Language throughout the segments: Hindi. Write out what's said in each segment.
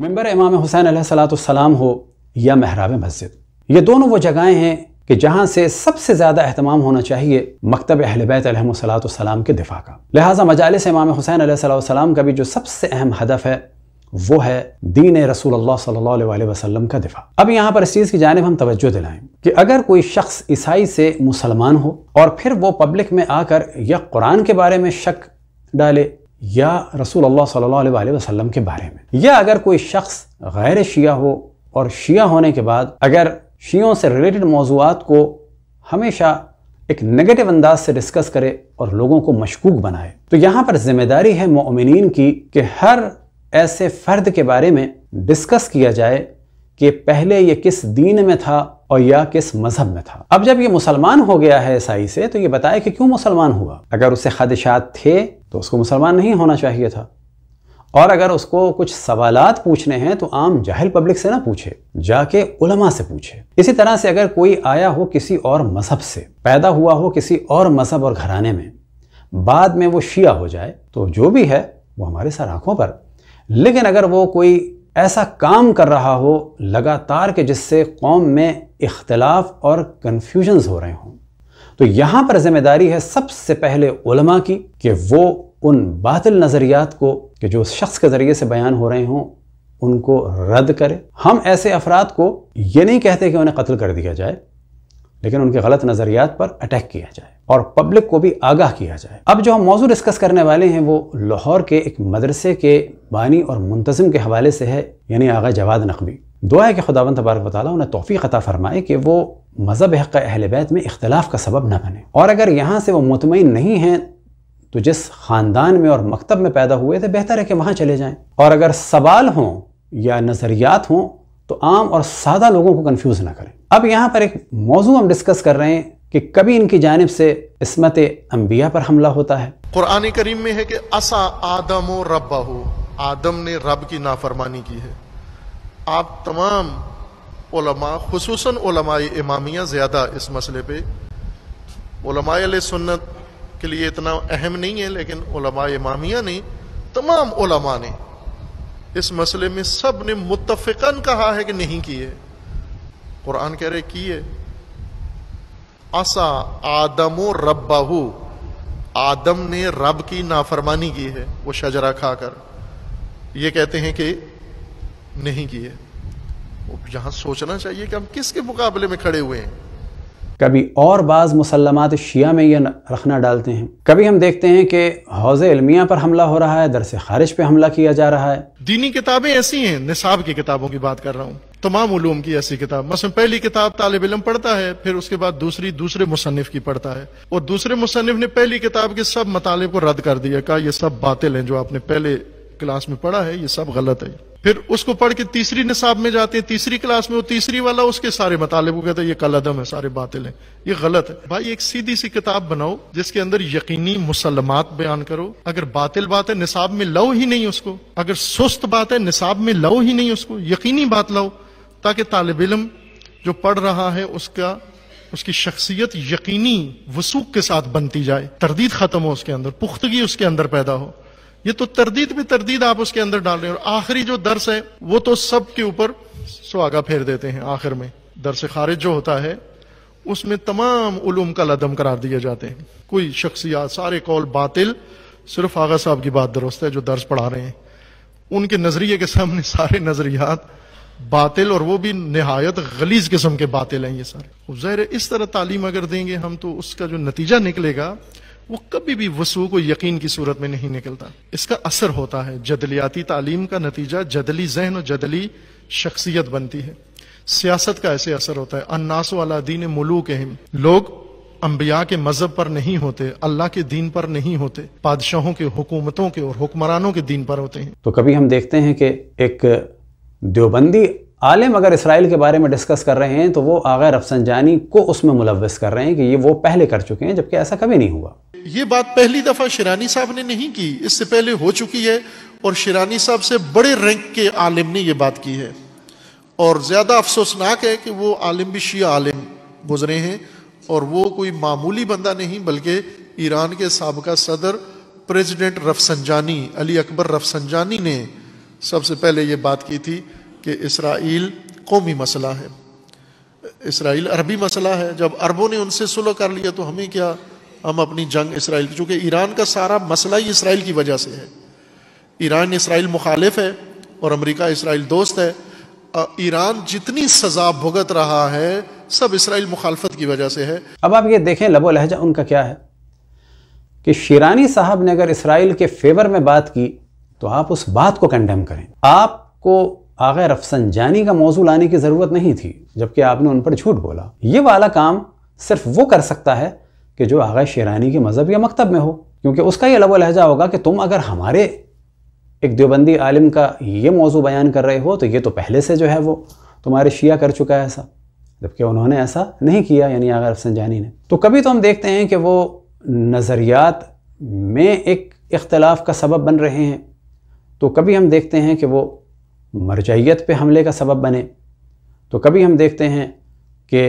मेम्बर इमाम हुसैन सलाम हो या महराब मस्जिद ये दोनों वो जगहें हैं कि जहाँ से सबसे ज़्यादा अहतमाम होना चाहिए मकतब अहलबैतम सलाम के दिफा का लिहाजा मजालस इमाम हुसैन सलाम का भी जो सबसे अहम हदफ है वो है दीन रसूल सल्ला वसलम का दिफा अब यहाँ पर इस चीज़ की जानब हम तवज्जो दिलाएं कि अगर कोई शख्स ईसाई से मुसलमान हो और फिर वो पब्लिक में आकर या कुरान के बारे में शक डाले या रसूल अल्लाह सल्लल्लाहु अलैहि वसल्लम के बारे में या अगर कोई शख्स गैर शिया हो और शिया होने के बाद अगर शियों से रिलेटेड मौजूद को हमेशा एक नेगेटिव अंदाज से डिस्कस करे और लोगों को मशकूक बनाए तो यहाँ पर जिम्मेदारी है मोमिन की कि हर ऐसे फ़र्द के बारे में डिस्कस किया जाए कि पहले ये किस दीन में था और या किस मज़हब में था अब जब ये मुसलमान हो गया है ईसाई से तो ये बताए कि क्यों मुसलमान हुआ अगर उसे खदशात थे तो उसको मुसलमान नहीं होना चाहिए था और अगर उसको कुछ सवालात पूछने हैं तो आम जाहिल पब्लिक से ना पूछे जाके उलमा से पूछे इसी तरह से अगर कोई आया हो किसी और मजहब से पैदा हुआ हो किसी और मजहब और घराने में बाद में वो शिया हो जाए तो जो भी है वो हमारे सर आंखों पर लेकिन अगर वो कोई ऐसा काम कर रहा हो लगातार के जिससे कौम में इख्तलाफ और कन्फ्यूजन्स हो रहे हों तो यहां पर जिम्मेदारी है सबसे पहले उलमा की कि वो उन बातिल नज़रियात को कि जो शख्स के ज़रिए से बयान हो रहे हों उनको रद्द करें हम ऐसे अफराद को ये नहीं कहते कि उन्हें कत्ल कर दिया जाए लेकिन उनके गलत नज़रियात पर अटैक किया जाए और पब्लिक को भी आगाह किया जाए अब जो हम मौजूद डिस्कस करने वाले हैं वो लाहौर के एक मदरसे के बानी और मुंतज़म के हवाले से है यानी आगा जवाद नकवी दुआ है कि खुदावन तबारक वाली उन्हें तोफ़ी अता फ़रमाए कि वो मज़हब हक़ अहल बैत में इख्तलाफ का सबब न बने और अगर यहाँ से वो मुतमिन नहीं हैं तो जिस ख़ानदान में और मकतब में पैदा हुए थे बेहतर है कि वहाँ चले जाएँ और अगर सवाल हों या नज़रियात हों तो आम और सादा लोगों को कन्फ्यूज़ ना करें अब यहाँ पर एक मौजू हम डिस्कस कर रहे हैं कि कभी इनकी जानब से इसमत अम्बिया पर हमला होता है कुरान करीम में है कि असा आदम रबा हो आदम ने रब की नाफरमानी की है आप तमाम ओलमा खसूस ओलमा इमामिया ज़्यादा इस मसले पर सुन्नत के लिए इतना अहम नहीं है लेकिन ओलमा इमामिया ने तमाम ओलमा ने इस मसले में सब ने मुतफ़न कहा है कि नहीं किए कुरान कह रहे है आसा आदम रब्बाहू आदम ने रब की नाफरमानी की है वो शजरा खाकर ये कहते हैं कि नहीं किए यहां यहाँ सोचना चाहिए कि हम किसके मुकाबले में खड़े हुए हैं कभी और बाज़ मुसलमत शिया में यह रखना डालते हैं कभी हम देखते हैं कि हौज इलमिया पर हमला हो रहा है दरस खारिज पे हमला किया जा रहा है दीनी किताबें ऐसी हैं निसाब की किताबों की बात कर रहा हूँ तमाम उलूम की ऐसी किताब मसलन पहली किताब तालब इलम पढ़ता है फिर उसके बाद दूसरी दूसरे मुसनफ़ की पढ़ता है और दूसरे मुसनफ़ ने पहली किताब के सब मताले को रद्द कर दिया कहा यह सब बातिल लें जो आपने पहले क्लास में पढ़ा है ये सब गलत है फिर उसको पढ़ के तीसरी निसाब में जाते हैं तीसरी क्लास में वो तीसरी वाला उसके सारे मतलब वो कहते हैं ये कल अदम है सारे बातिल हैं ये गलत है भाई एक सीधी सी किताब बनाओ जिसके अंदर यकीनी मुसलमात बयान करो अगर बातिल बात है निसाब में लो ही नहीं उसको अगर सुस्त बात है निसाब में लो ही नहीं उसको यकीनी बात लाओ ताकि तालब इलम जो पढ़ रहा है उसका उसकी शख्सियत यकीनी वसूख के साथ बनती जाए तरदीद खत्म हो उसके अंदर पुख्तगी उसके अंदर पैदा हो ये तो तरदीद भी तरदीद आप उसके अंदर डाल रहे हैं और आखिरी जो दर्स है वो तो सब के ऊपर सुहागा फेर देते हैं आखिर में दर्स खारिज जो होता है उसमें तमाम उलूम का लदम करार दिए जाते हैं कोई शख्सियात सारे कौल बातिल सिर्फ आगा साहब की बात दुरुस्त है जो दर्ज पढ़ा रहे हैं उनके नजरिए के सामने सारे नजरियात बातिल और वो भी नहायत गलीज किस्म के बातिल हैं ये सारे जहर इस तरह तालीम अगर देंगे हम तो उसका जो नतीजा निकलेगा वो कभी भी वसू को यकीन की सूरत में नहीं निकलता इसका असर होता है जदलियाती तालीम का नतीजा जदली जहन और जदली शख्सियत बनती है सियासत का ऐसे असर होता है अन्नास वाला दीन के हिम लोग अम्बिया के मजहब पर नहीं होते अल्लाह के दीन पर नहीं होते बादशाहों के हुकूमतों के और हुक्मरानों के दीन पर होते हैं तो कभी हम देखते हैं कि एक देवबंदी आलिम अगर इसराइल के बारे में डिस्कस कर रहे हैं तो वो आगे रफसनजानी को उसमें मुलवस कर रहे हैं कि ये वो पहले कर चुके हैं जबकि ऐसा कभी नहीं हुआ ये बात पहली दफ़ा शिरानी साहब ने नहीं की इससे पहले हो चुकी है और शिरानी साहब से बड़े रैंक के आलिम ने यह बात की है और ज़्यादा अफसोसनाक है कि वो आलिम भी शिया आलिम गुजरे हैं और वो कोई मामूली बंदा नहीं बल्कि ईरान के सबका सदर president Rafsanjani Ali Akbar Rafsanjani ने सबसे पहले ये बात की थी कि इसराइल कौमी मसला है इसराइल अरबी मसला है जब अरबों ने उनसे सुलह कर लिया तो हमें क्या हम अपनी जंग इसराइल की चूँकि ईरान का सारा मसला ही इसराइल की वजह से है ईरान इसराइल मुखालिफ है और अमरीका इसराइल दोस्त है ईरान जितनी सजा भुगत रहा है सब इसराइल मुखालफत की वजह से है अब आप ये देखें लबो लहजा उनका क्या है कि शिरानी साहब ने अगर इसराइल के फेवर में बात की तो आप उस बात को कंडेम करें आपको आगे रफसंजानी का मौजू लाने की ज़रूरत नहीं थी जबकि आपने उन पर झूठ बोला ये वाला काम सिर्फ वो कर सकता है कि जो आगा शेरानी के मज़हब या मकतब में हो क्योंकि उसका यह लबो लहजा होगा कि तुम अगर हमारे एक देवबंदी आलिम का ये मौजू बयान कर रहे हो तो ये तो पहले से जो है वो तुम्हारे शिया कर चुका है ऐसा जबकि उन्होंने ऐसा नहीं किया यानी आगा जानी ने तो कभी तो हम देखते हैं कि वो नज़रियात में एक इख्तलाफ का सबब बन रहे हैं तो कभी हम देखते हैं कि वो मरजाइत पे हमले का सबब बने तो कभी हम देखते हैं कि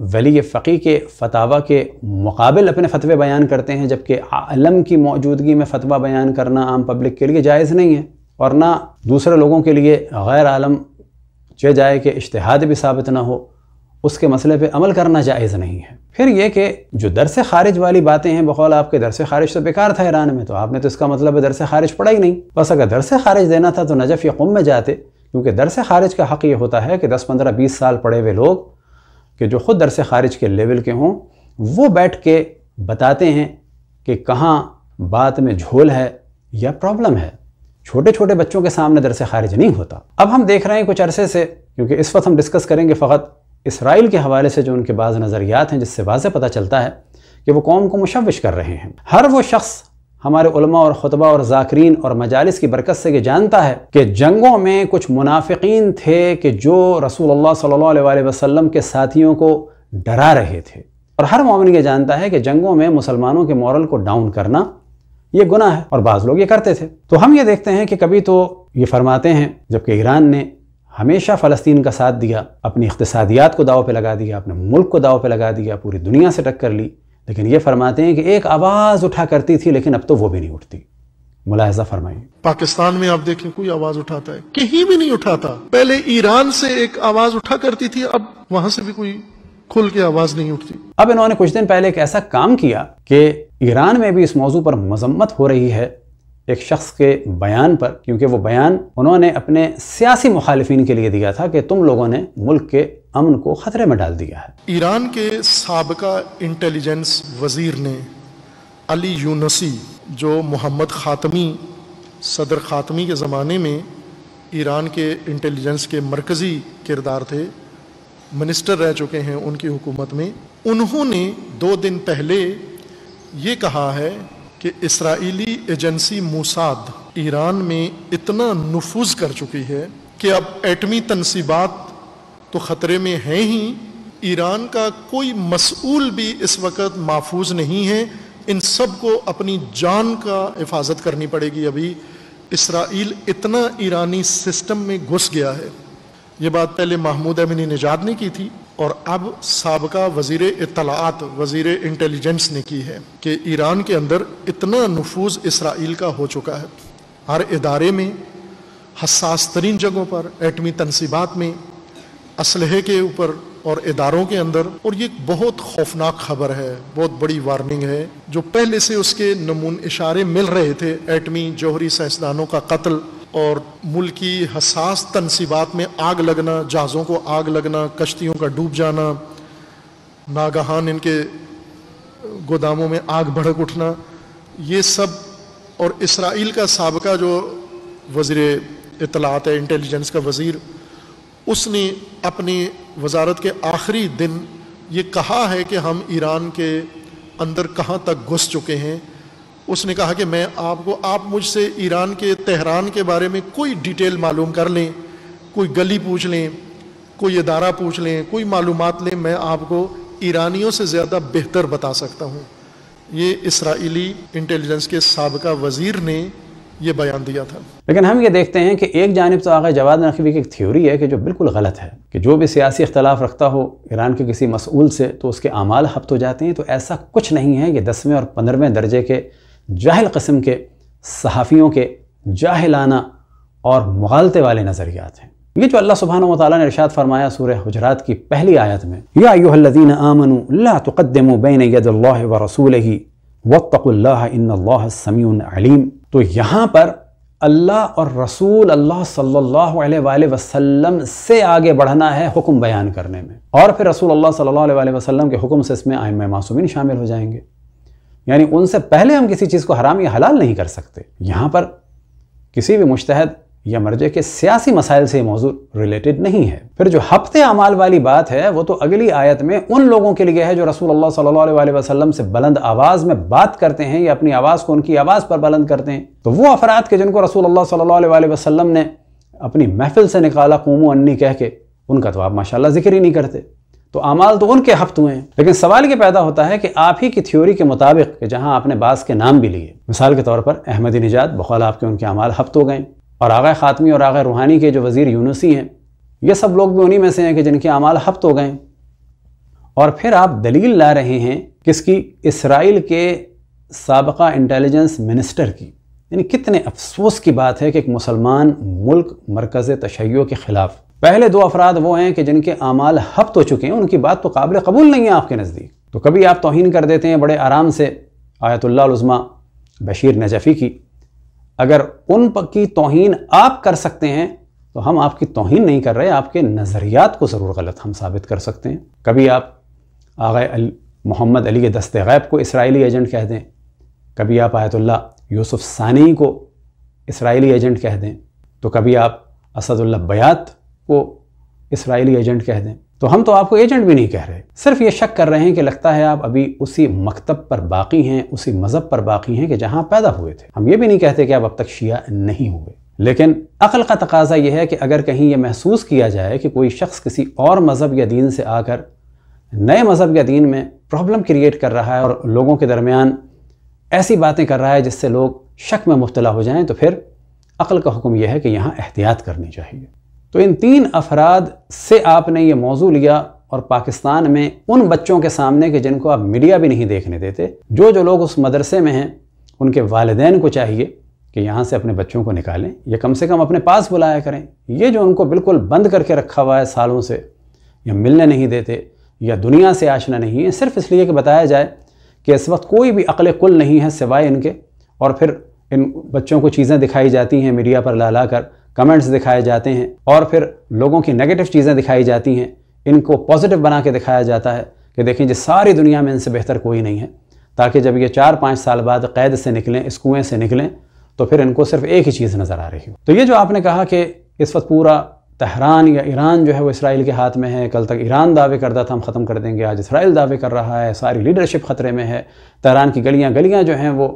वली फ़की के फतावा के मुकाबल अपने फतवे बयान करते हैं जबकि आलम की मौजूदगी में फतवा बयान करना आम पब्लिक के लिए जायज़ नहीं है और ना दूसरे लोगों के लिए गैर आलम चे जाए कि इश्तहाद भी साबित ना हो उसके मसले पे अमल करना जायज़ नहीं है फिर यह कि जो दरस खारिज वाली बातें हैं बकौल आपके दरस खारिज तो बेकार था ईरान में तो आपने तो इसका मतलब दरस खारिज पढ़ा ही नहीं बस अगर दरस खारिज देना था तो नजफ़ या कुम में जाते क्योंकि दरस खारिज का हक़ ये होता है कि दस पंद्रह बीस साल पढ़े हुए लोग कि जो ख़ुद दरस ख़ारिज के लेवल के हों वो बैठ के बताते हैं कि कहाँ बात में झोल है या प्रॉब्लम है छोटे छोटे बच्चों के सामने दरस खारिज नहीं होता अब हम देख रहे हैं कुछ अरसे से क्योंकि इस वक्त हम डिस्कस करेंगे फ़कत इसराइल के हवाले से जो उनके बाज़ नज़रियात हैं जिससे वाजह पता चलता है कि वो कौम को मुशविश कर रहे हैं हर वो शख्स हमारे उलमा और खुतबा और जाकरीन और मजालस की बरकत से ये जानता है कि जंगों में कुछ मुनाफिकीन थे कि जो रसूल सल्ला वसल्लम के साथियों को डरा रहे थे और हर मोमिन ये जानता है कि जंगों में मुसलमानों के मॉरल को डाउन करना ये गुना है और बाज़ लोग ये करते थे तो हम ये देखते हैं कि कभी तो ये फरमाते हैं जबकि ईरान ने हमेशा फ़लस्तीन का साथ दिया अपनी इकतसादियात को दाव पे लगा दिया अपने मुल्क को दाव पे लगा दिया पूरी दुनिया से टक्कर ली लेकिन ये फरमाते हैं कि एक आवाज़ उठा करती थी लेकिन अब तो वो भी नहीं उठती मुलाहजा फरमाइए पाकिस्तान में आप देखें कोई आवाज उठाता है कहीं भी नहीं उठाता पहले ईरान से एक आवाज उठा करती थी अब वहां से भी कोई खुल के आवाज नहीं उठती अब इन्होंने कुछ दिन पहले एक ऐसा काम किया कि ईरान में भी इस मौजू पर मजम्मत हो रही है एक शख्स के बयान पर क्योंकि वो बयान उन्होंने अपने सियासी मुखालफी के लिए दिया था कि तुम लोगों ने मुल्क के अमन को खतरे में डाल दिया है ईरान के सबका इंटेलिजेंस वजीर ने अली यूनसी जो मोहम्मद खातमी सदर खातमी के ज़माने में ईरान के इंटेलिजेंस के मरकज़ी किरदार थे मिनिस्टर रह चुके हैं उनकी हुकूमत में उन्होंने दो दिन पहले ये कहा है कि इसराइली एजेंसी मुसाद ईरान में इतना नफूज कर चुकी है कि अब एटमी तनसीबात तो ख़तरे में हैं ही ईरान का कोई मसूल भी इस वक्त महफूज नहीं है इन सब को अपनी जान का हिफाजत करनी पड़ेगी अभी इसराइल इतना ईरानी सिस्टम में घुस गया है ये बात पहले महमूद अमिनी निजात ने की थी और अब सबका वजीर इतलात वजीर इंटेलिजेंस ने की है कि ईरान के अंदर इतना नफूज इसराइल का हो चुका है हर इदारे में हसास तरीन जगहों पर एटमी तनसीबात में असलहे के ऊपर और इदारों के अंदर और ये बहुत खौफनाक खबर है बहुत बड़ी वार्निंग है जो पहले से उसके नमून इशारे मिल रहे थे एटमी जौहरी साइंसदानों का कत्ल और मुल्की हसास तनसीबात में आग लगना जहाज़ों को आग लगना कश्तियों का डूब जाना नागहान इनके गोदामों में आग भड़क उठना ये सब और इसराइल का सबका जो वजीर इतलात है इंटेलिजेंस का वज़ीर उसने अपनी वजारत के आखिरी दिन ये कहा है कि हम ईरान के अंदर कहाँ तक घुस चुके हैं उसने कहा कि मैं आपको आप मुझसे ईरान के तहरान के बारे में कोई डिटेल मालूम कर लें कोई गली पूछ लें कोई अदारा पूछ लें कोई मालूम लें मैं आपको ईरानियों से ज़्यादा बेहतर बता सकता हूँ ये इसराइली इंटेलिजेंस के सबका वज़ी ने ये बयान दिया था लेकिन हम ये देखते हैं कि एक जानब तो आगे जवाद नकवी की एक थ्योरी है कि जो बिल्कुल गलत है कि जो भी सियासी अख्तिलाफ रखता हो ईरान के किसी मसूल से तो उसके अमाल हफ्त हो जाते हैं तो ऐसा कुछ नहीं है कि दसवें और पंद्रहवें दर्जे के जाहल कस्म के सहाफ़ियों के जाहलाना और मुगालते वाले नज़रियात हैं ये जो अल्लाह सुबहान वाली ने इरशाद फरमाया सूर हजरात की पहली आयत में यादीन आमनु लातम बैन यद व रसूल ही वतल्ला इन समीन अलीम तो यहाँ पर अल्लाह और रसूल अल्लाह सल्लल्लाहु अलैहि वसल्लम से आगे बढ़ना है हुक्म बयान करने में और फिर रसूल अल्लाह सल्लल्लाहु अलैहि वसल्लम के हुक्म से इसमें आयम मासूमिन शामिल हो जाएंगे यानी उनसे पहले हम किसी चीज़ को हराम या हलाल नहीं कर सकते यहाँ पर किसी भी मुश्तहद या मर्जे के सियासी मसाइल से मौजू रिलेटेड नहीं है फिर जो हफ्ते अमाल वाली बात है वो तो अगली आयत में उन लोगों के लिए है जो रसूल अल्लाह सल्लल्लाहु अलैहि वसल्लम से बुलंद आवाज़ में बात करते हैं या अपनी आवाज़ को उनकी आवाज़ पर बुलंद करते हैं तो वो अफराद के जिनको रसूल अल्लाह सल्लल्लाहु अलैहि वसल्लम ने अपनी महफिल से निकाला कूमो अन्नी कह के उनका तो आप माशाला जिक्र ही नहीं करते तो अमाल तो उनके हफ्त हुए हैं लेकिन सवाल ये पैदा होता है कि आप ही की थ्योरी के मुताबिक जहां आपने बास के नाम भी लिए मिसाल के तौर पर अहमदी निजात बखौल आपके उनके अमाल हफ्त हो गए और आगे ख़ातमी और आगे रूहानी के जो वज़ी यूनुसी हैं ये सब लोग भी उन्हीं में से हैं कि जिनके अमाल हफ्त हो गए और फिर आप दलील ला रहे हैं किसकी इसराइल के सबका इंटेलिजेंस मिनिस्टर की यानी कितने अफसोस की बात है कि एक मुसलमान मुल्क मरकज़ तशैयों के ख़िलाफ़ पहले दो अफराद वो हैं कि जिनके अमाल हफ्त हो चुके हैं उनकी बात तो काबिल कबूल नहीं है आपके नज़दीक तो कभी आप तोहन कर देते हैं बड़े आराम से आयतुल्लाज़मा बशीर नजफ़ी की अगर उन की तोहन आप कर सकते हैं तो हम आपकी तोहन नहीं कर रहे आपके नज़रियात को ज़रूर गलत हम साबित कर सकते हैं कभी आप आगे मोहम्मद अली के दस्ते गैब को इसराइली एजेंट कह दें कभी आप आयतुल्ला यूसुफ सानी को इसराइली एजेंट कह दें तो कभी आप असदुल्ला बयात को इसराइली एजेंट कह दें तो हम तो आपको एजेंट भी नहीं कह रहे सिर्फ ये शक कर रहे हैं कि लगता है आप अभी उसी मकतब पर बाकी हैं उसी मज़हब पर बाकी हैं कि जहां पैदा हुए थे हम ये भी नहीं कहते कि आप अब तक शिया नहीं हुए लेकिन अकल का तकाजा यह है कि अगर कहीं यह महसूस किया जाए कि कोई शख्स किसी और मज़हब या दीन से आकर नए मज़हब या दीन में प्रॉब्लम क्रिएट कर रहा है और लोगों के दरमियान ऐसी बातें कर रहा है जिससे लोग शक में मुबतला हो जाएं तो फिर अकल का हुक्म यह है कि यहाँ एहतियात करनी चाहिए तो इन तीन अफराद से आपने ये मौजू लिया और पाकिस्तान में उन बच्चों के सामने के जिनको आप मीडिया भी नहीं देखने देते जो जो लोग उस मदरसे में हैं उनके वालदेन को चाहिए कि यहाँ से अपने बच्चों को निकालें या कम से कम अपने पास बुलाया करें ये जो उनको बिल्कुल बंद करके रखा हुआ है सालों से या मिलने नहीं देते या दुनिया से आशना नहीं है सिर्फ इसलिए कि बताया जाए कि इस वक्त कोई भी अकल कुल नहीं है सिवाय इनके और फिर इन बच्चों को चीज़ें दिखाई जाती हैं मीडिया पर ला ला कर कमेंट्स दिखाए जाते हैं और फिर लोगों की नेगेटिव चीज़ें दिखाई जाती हैं इनको पॉजिटिव बना के दिखाया जाता है कि देखें जी सारी दुनिया में इनसे बेहतर कोई नहीं है ताकि जब ये चार पाँच साल बाद कैद से निकलें इस कुएँ से निकलें तो फिर इनको सिर्फ एक ही चीज़ नज़र आ रही हो तो ये जो आपने कहा कि इस वक्त पूरा तहरान या ईरान जो है वो इसराइल के हाथ में है कल तक ईरान दावे करता था हम ख़त्म कर देंगे आज इसराइल दावे कर रहा है सारी लीडरशिप ख़तरे में है तहरान की गलियाँ गलियाँ जो हैं वो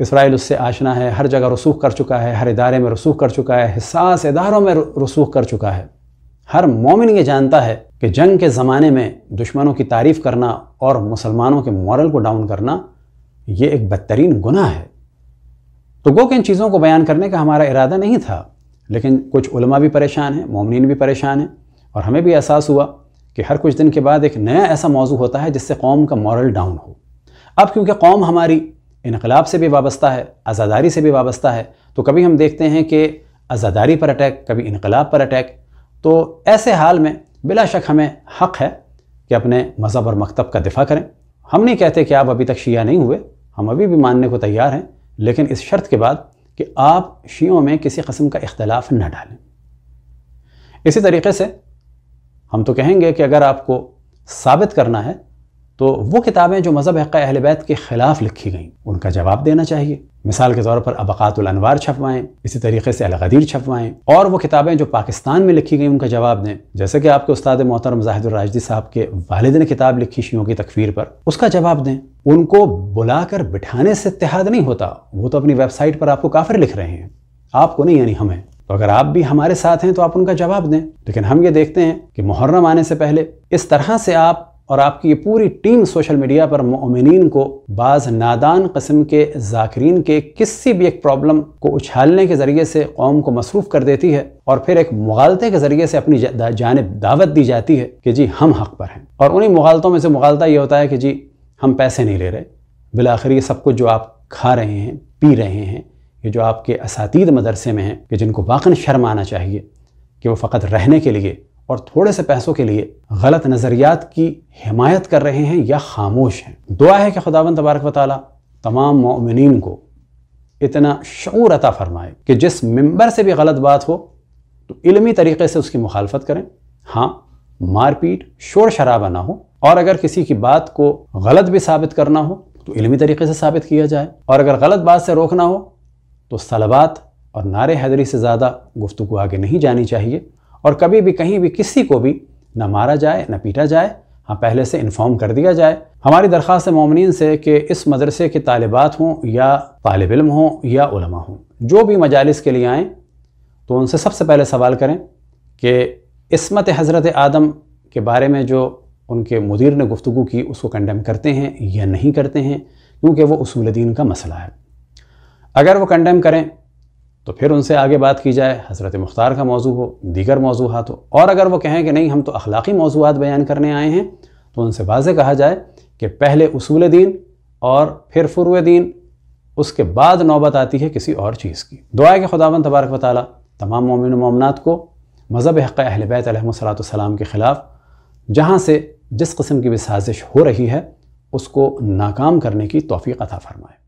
इसराइल उससे आशना है हर जगह रसूख कर चुका है हर इदारे में रसूख कर चुका है हिसास इदारों में रसूख कर चुका है हर मोमिन ये जानता है कि जंग के ज़माने में दुश्मनों की तारीफ़ करना और मुसलमानों के मॉरल को डाउन करना ये एक बदतरीन गुना है तो गो कि इन चीज़ों को बयान करने का हमारा इरादा नहीं था लेकिन कुछ उलमा भी परेशान हैं मोमिन भी परेशान हैं और हमें भी एहसास हुआ कि हर कुछ दिन के बाद एक नया ऐसा मौजू होता है जिससे कौम का मॉरल डाउन हो अब क्योंकि कौम हमारी इनकलाब से भी वाबस्ता है आज़ादारी से भी वाबस्ता है तो कभी हम देखते हैं कि आज़ादारी पर अटैक कभी इनकलाब पर अटैक तो ऐसे हाल में बिला शक हमें हक़ है कि अपने मज़हब और मकतब का दिफा करें हम नहीं कहते कि आप अभी तक शिया नहीं हुए हम अभी भी मानने को तैयार हैं लेकिन इस शर्त के बाद कि आप शियों में किसी कस्म का इख्तलाफ न डालें इसी तरीके से हम तो कहेंगे कि अगर आपको साबित करना है तो वो किताबें जो मज़हब हक़ अहल बैत के ख़िलाफ़ लिखी गई उनका जवाब देना चाहिए मिसाल के तौर पर अबकातलनवार छपवाएं इसी तरीके से अलगदीर छपवाएं और वो किताबें जो पाकिस्तान में लिखी गई उनका जवाब दें जैसे कि आपके उस्ताद मोहतरम जाहिदुलराजदी साहब के वालद ने किताब लिखी शियों की तकफीर पर उसका जवाब दें उनको बुलाकर बिठाने से इतिहाद नहीं होता वो तो अपनी वेबसाइट पर आपको काफिर लिख रहे हैं आपको नहीं यानी हमें तो अगर आप भी हमारे साथ हैं तो आप उनका जवाब दें लेकिन हम ये देखते हैं कि मुहर्रम आने से पहले इस तरह से आप और आपकी ये पूरी टीम सोशल मीडिया पर ममिन को बाज नादान कस्म के जाकरीन के किसी भी एक प्रॉब्लम को उछालने के ज़रिए से कौम को मसरूफ़ कर देती है और फिर एक मुगालते के ज़रिए से अपनी जानब दावत दी जाती है कि जी हम हक पर हैं और उन्हीं मुगालतों में से मुगालता ये होता है कि जी हम पैसे नहीं ले रहे बिल आखिर ये सब कुछ जो आप खा रहे हैं पी रहे हैं ये जो आपके इसातीद मदरसे में हैं कि जिनको वाकन शर्म आना चाहिए कि वो फ़कत रहने के लिए और थोड़े से पैसों के लिए गलत नज़रियात की हिमायत कर रहे हैं या खामोश हैं दुआ है कि खुदावन तबारक वाली तमाम ममिन को इतना शूर अता फरमाए कि जिस मंबर से भी गलत बात हो तो इलमी तरीके से उसकी मुखालफत करें हाँ मारपीट शोर शराबा ना हो और अगर किसी की बात को गलत भी साबित करना हो तो इलमी तरीके से साबित किया जाए और अगर गलत बात से रोकना हो तो सलबात और नारे हैदरी से ज़्यादा गुफ्तु आगे नहीं जानी चाहिए और कभी भी कहीं भी किसी को भी न मारा जाए न पीटा जाए हाँ पहले से इन्फॉर्म कर दिया जाए हमारी दरख्वास्त ममिन से कि इस मदरसे के तालबात हों या तालब इम हों या हों जो भी मजालस के लिए आएँ तो उनसे सबसे पहले सवाल करें कि इसमत हज़रत आदम के बारे में जो उनके मुदीर ने गुफ्तु की उसको कंडेम करते हैं या नहीं करते हैं क्योंकि वो उसूल दीन का मसला है अगर वो कंडेम करें तो फिर उनसे आगे बात की जाए हज़रत मुख्तार का मौजू हो दीगर मौजूद हो और अगर वो कहें कि नहीं हम तो अखलाक़ी मौजूद बयान करने आए हैं तो उनसे वाज कहा जाए कि पहले उसूल दीन और फिर फुरु दीन उसके बाद नौबत आती है किसी और चीज़ की दुआ के खुदावन तबारक वाली तमाम ममिन ममनात को मज़हब हक़ अहल सलाम के ख़िलाफ़ जहाँ से जिस कस्म की भी साजिश हो रही है उसको नाकाम करने की तोफ़ी अथा फ़रमाए